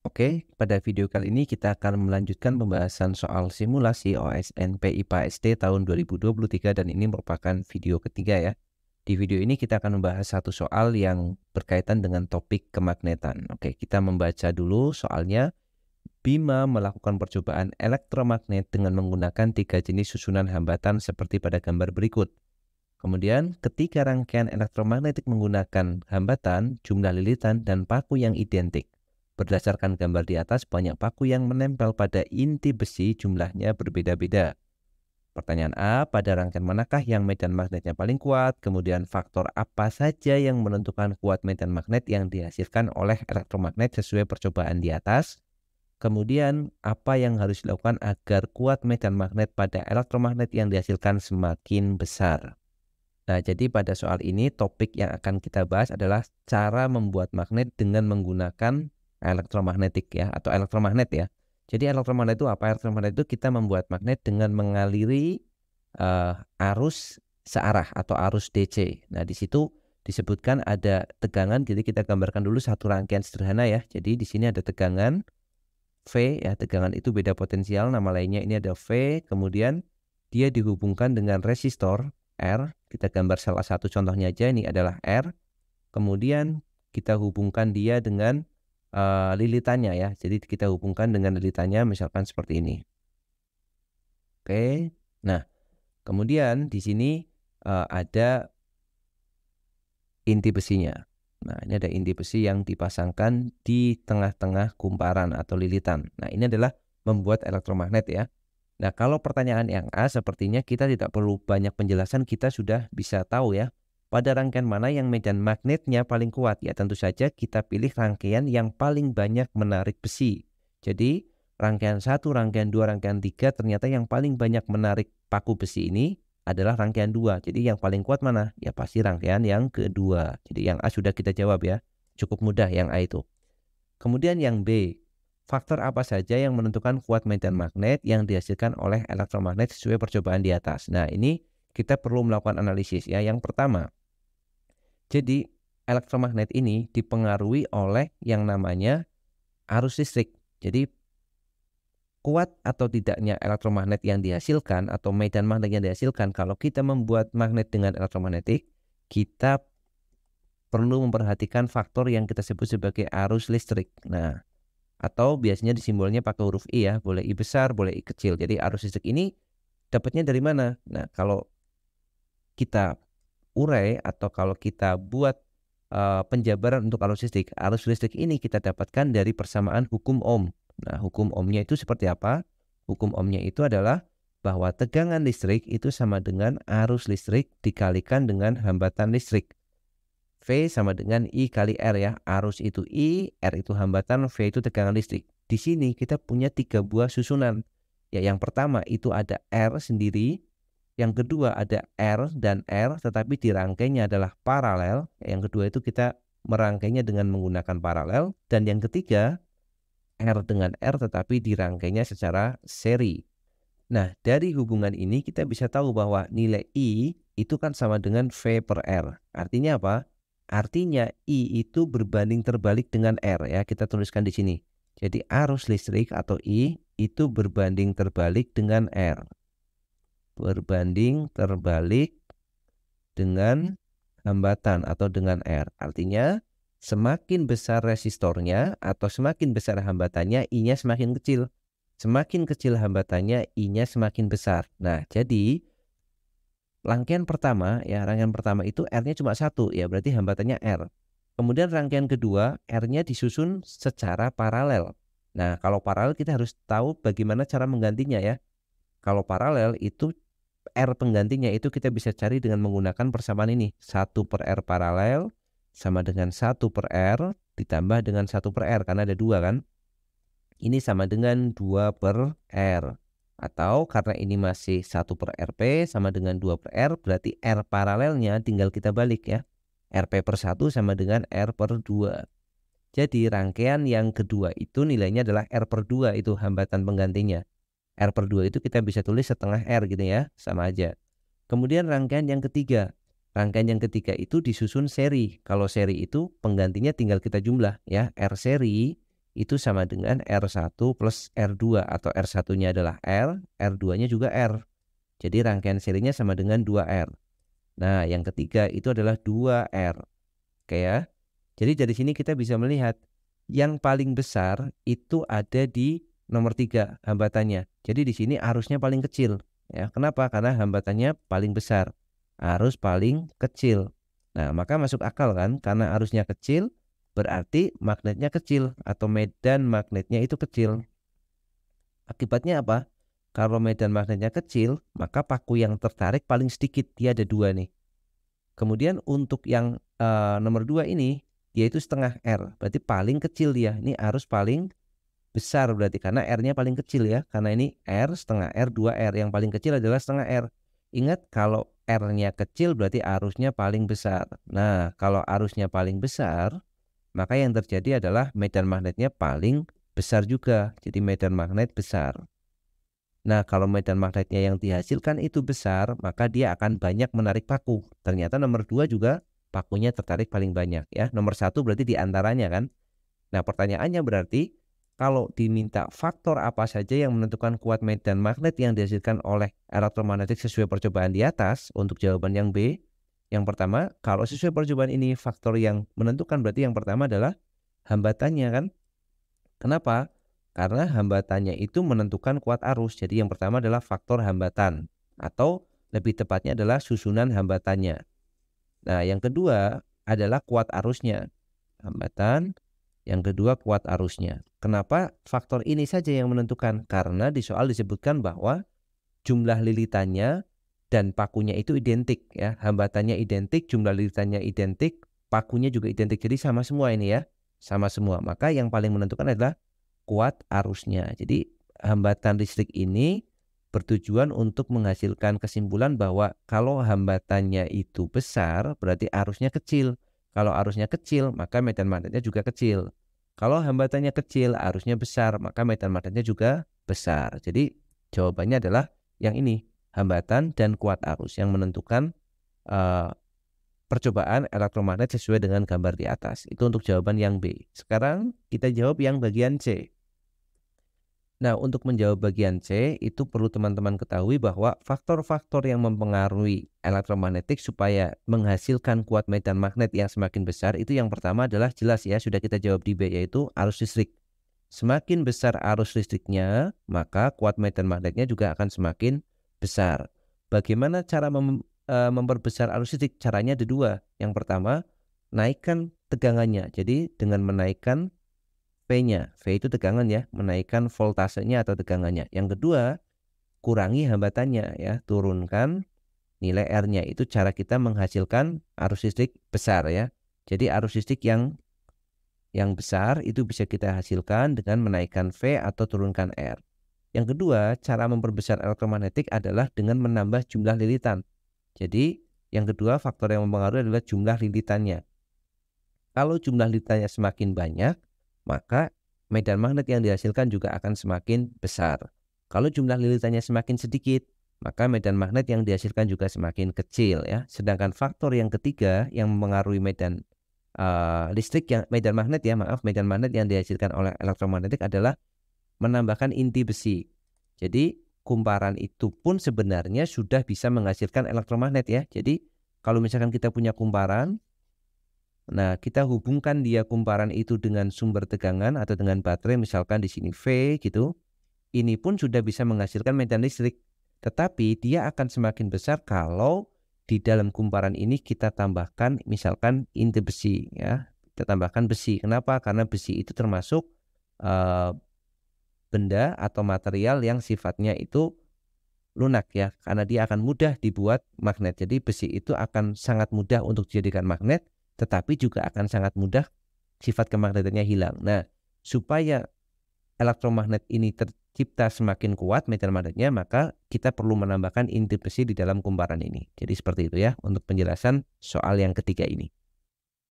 Oke, pada video kali ini kita akan melanjutkan pembahasan soal simulasi OSN IPA SD tahun 2023 dan ini merupakan video ketiga ya. Di video ini kita akan membahas satu soal yang berkaitan dengan topik kemagnetan. Oke, kita membaca dulu soalnya. Bima melakukan percobaan elektromagnet dengan menggunakan tiga jenis susunan hambatan seperti pada gambar berikut. Kemudian, ketika rangkaian elektromagnetik menggunakan hambatan, jumlah lilitan, dan paku yang identik. Berdasarkan gambar di atas, banyak paku yang menempel pada inti besi jumlahnya berbeda-beda. Pertanyaan A, pada rangkaian manakah yang medan magnetnya paling kuat? Kemudian faktor apa saja yang menentukan kuat medan magnet yang dihasilkan oleh elektromagnet sesuai percobaan di atas? Kemudian, apa yang harus dilakukan agar kuat medan magnet pada elektromagnet yang dihasilkan semakin besar? Nah, jadi pada soal ini topik yang akan kita bahas adalah cara membuat magnet dengan menggunakan elektromagnetik ya atau elektromagnet ya. Jadi elektromagnet itu apa? Elektromagnet itu kita membuat magnet dengan mengaliri uh, arus searah atau arus DC. Nah, di situ disebutkan ada tegangan. Jadi kita gambarkan dulu satu rangkaian sederhana ya. Jadi di sini ada tegangan V ya, tegangan itu beda potensial nama lainnya ini ada V, kemudian dia dihubungkan dengan resistor R. Kita gambar salah satu contohnya aja ini adalah R. Kemudian kita hubungkan dia dengan uh, lilitannya ya. Jadi kita hubungkan dengan lilitannya misalkan seperti ini. Oke. Nah, kemudian di sini uh, ada inti besinya. Nah, ini ada inti besi yang dipasangkan di tengah-tengah kumparan atau lilitan. Nah, ini adalah membuat elektromagnet ya. Nah, kalau pertanyaan yang A sepertinya kita tidak perlu banyak penjelasan, kita sudah bisa tahu ya pada rangkaian mana yang medan magnetnya paling kuat? Ya tentu saja kita pilih rangkaian yang paling banyak menarik besi. Jadi rangkaian satu, rangkaian dua, rangkaian tiga ternyata yang paling banyak menarik paku besi ini adalah rangkaian dua. Jadi yang paling kuat mana? Ya pasti rangkaian yang kedua. Jadi yang A sudah kita jawab ya. Cukup mudah yang A itu. Kemudian yang B. Faktor apa saja yang menentukan kuat medan magnet yang dihasilkan oleh elektromagnet sesuai percobaan di atas? Nah ini kita perlu melakukan analisis ya. Yang pertama, jadi elektromagnet ini dipengaruhi oleh yang namanya arus listrik. Jadi kuat atau tidaknya elektromagnet yang dihasilkan atau medan magnet yang dihasilkan kalau kita membuat magnet dengan elektromagnetik kita perlu memperhatikan faktor yang kita sebut sebagai arus listrik. Nah, atau biasanya disimbolnya pakai huruf I ya, boleh I besar, boleh I kecil. Jadi arus listrik ini dapatnya dari mana? Nah, kalau kita urai atau kalau kita buat uh, penjabaran untuk arus listrik, arus listrik ini kita dapatkan dari persamaan hukum ohm. Nah, hukum ohmnya itu seperti apa? Hukum ohmnya itu adalah bahwa tegangan listrik itu sama dengan arus listrik dikalikan dengan hambatan listrik. V sama dengan I kali R ya. Arus itu I, R itu hambatan, V itu tegangan listrik. Di sini kita punya tiga buah susunan. Ya, yang pertama itu ada R sendiri, yang kedua ada R dan R tetapi dirangkainya adalah paralel. Yang kedua itu kita merangkainya dengan menggunakan paralel. Dan yang ketiga R dengan R tetapi dirangkainya secara seri. Nah, dari hubungan ini kita bisa tahu bahwa nilai I itu kan sama dengan V per R. Artinya apa? Artinya I itu berbanding terbalik dengan R ya. Kita tuliskan di sini. Jadi arus listrik atau I itu berbanding terbalik dengan R berbanding terbalik dengan hmm. hambatan atau dengan R. Artinya semakin besar resistornya atau semakin besar hambatannya I-nya semakin kecil. Semakin kecil hambatannya I-nya semakin besar. Nah, jadi rangkaian pertama ya rangkaian pertama itu R-nya cuma satu ya berarti hambatannya R. Kemudian rangkaian kedua R-nya disusun secara paralel. Nah, kalau paralel kita harus tahu bagaimana cara menggantinya ya. Kalau paralel itu R penggantinya itu kita bisa cari dengan menggunakan persamaan ini. 1 per R paralel sama dengan 1 per R ditambah dengan 1 per R karena ada dua kan. Ini sama dengan 2 per R. Atau karena ini masih 1 per RP sama dengan 2 per R berarti R paralelnya tinggal kita balik ya. RP per 1 sama dengan R per 2. Jadi rangkaian yang kedua itu nilainya adalah R per 2 itu hambatan penggantinya. R per 2 itu kita bisa tulis setengah R gitu ya, sama aja. Kemudian rangkaian yang ketiga. Rangkaian yang ketiga itu disusun seri. Kalau seri itu penggantinya tinggal kita jumlah ya. R seri itu sama dengan R1 plus R2 atau R1-nya adalah R, R2-nya juga R. Jadi rangkaian serinya sama dengan 2R. Nah, yang ketiga itu adalah 2R. Oke ya. Jadi dari sini kita bisa melihat yang paling besar itu ada di nomor tiga hambatannya. Jadi di sini arusnya paling kecil. Ya, kenapa? Karena hambatannya paling besar. Arus paling kecil. Nah, maka masuk akal kan? Karena arusnya kecil, berarti magnetnya kecil atau medan magnetnya itu kecil. Akibatnya apa? Kalau medan magnetnya kecil, maka paku yang tertarik paling sedikit. Dia ada dua nih. Kemudian untuk yang uh, nomor dua ini, yaitu setengah R. Berarti paling kecil dia. Ini arus paling besar berarti karena R-nya paling kecil ya. Karena ini R setengah R 2 R yang paling kecil adalah setengah R. Ingat kalau R-nya kecil berarti arusnya paling besar. Nah, kalau arusnya paling besar, maka yang terjadi adalah medan magnetnya paling besar juga. Jadi medan magnet besar. Nah, kalau medan magnetnya yang dihasilkan itu besar, maka dia akan banyak menarik paku. Ternyata nomor dua juga pakunya tertarik paling banyak ya. Nomor satu berarti diantaranya kan. Nah, pertanyaannya berarti kalau diminta faktor apa saja yang menentukan kuat medan magnet yang dihasilkan oleh elektromagnetik sesuai percobaan di atas untuk jawaban yang B. Yang pertama, kalau sesuai percobaan ini faktor yang menentukan berarti yang pertama adalah hambatannya kan. Kenapa? Karena hambatannya itu menentukan kuat arus. Jadi yang pertama adalah faktor hambatan atau lebih tepatnya adalah susunan hambatannya. Nah, yang kedua adalah kuat arusnya. Hambatan, yang kedua kuat arusnya. Kenapa faktor ini saja yang menentukan? Karena di soal disebutkan bahwa jumlah lilitannya dan pakunya itu identik ya. Hambatannya identik, jumlah lilitannya identik, pakunya juga identik. Jadi sama semua ini ya. Sama semua. Maka yang paling menentukan adalah kuat arusnya. Jadi hambatan listrik ini bertujuan untuk menghasilkan kesimpulan bahwa kalau hambatannya itu besar berarti arusnya kecil. Kalau arusnya kecil, maka medan magnetnya juga kecil. Kalau hambatannya kecil, arusnya besar, maka medan magnetnya juga besar. Jadi jawabannya adalah yang ini, hambatan dan kuat arus yang menentukan uh, percobaan elektromagnet sesuai dengan gambar di atas. Itu untuk jawaban yang B. Sekarang kita jawab yang bagian C. Nah, untuk menjawab bagian C, itu perlu teman-teman ketahui bahwa faktor-faktor yang mempengaruhi elektromagnetik supaya menghasilkan kuat medan magnet yang semakin besar itu yang pertama adalah jelas ya, sudah kita jawab di B yaitu arus listrik. Semakin besar arus listriknya, maka kuat medan magnetnya juga akan semakin besar. Bagaimana cara mem e, memperbesar arus listrik? Caranya ada dua. Yang pertama, naikkan tegangannya. Jadi dengan menaikkan V-nya. V itu tegangan ya, menaikkan voltasenya atau tegangannya. Yang kedua, kurangi hambatannya ya, turunkan nilai R-nya. Itu cara kita menghasilkan arus listrik besar ya. Jadi arus listrik yang yang besar itu bisa kita hasilkan dengan menaikkan V atau turunkan R. Yang kedua, cara memperbesar elektromagnetik adalah dengan menambah jumlah lilitan. Jadi, yang kedua faktor yang mempengaruhi adalah jumlah lilitannya. Kalau jumlah lilitannya semakin banyak, maka medan magnet yang dihasilkan juga akan semakin besar. Kalau jumlah lilitannya semakin sedikit, maka medan magnet yang dihasilkan juga semakin kecil ya. Sedangkan faktor yang ketiga yang mempengaruhi medan uh, listrik yang medan magnet ya, maaf medan magnet yang dihasilkan oleh elektromagnetik adalah menambahkan inti besi. Jadi kumparan itu pun sebenarnya sudah bisa menghasilkan elektromagnet ya. Jadi kalau misalkan kita punya kumparan Nah, kita hubungkan dia kumparan itu dengan sumber tegangan atau dengan baterai, misalkan di sini V gitu. Ini pun sudah bisa menghasilkan medan listrik, tetapi dia akan semakin besar kalau di dalam kumparan ini kita tambahkan misalkan inti besi ya. Kita tambahkan besi. Kenapa? Karena besi itu termasuk uh, benda atau material yang sifatnya itu lunak ya karena dia akan mudah dibuat magnet. Jadi besi itu akan sangat mudah untuk dijadikan magnet tetapi juga akan sangat mudah sifat kemagnetannya hilang. Nah, supaya elektromagnet ini tercipta semakin kuat meter magnetnya, maka kita perlu menambahkan inti besi di dalam kumparan ini. Jadi seperti itu ya untuk penjelasan soal yang ketiga ini.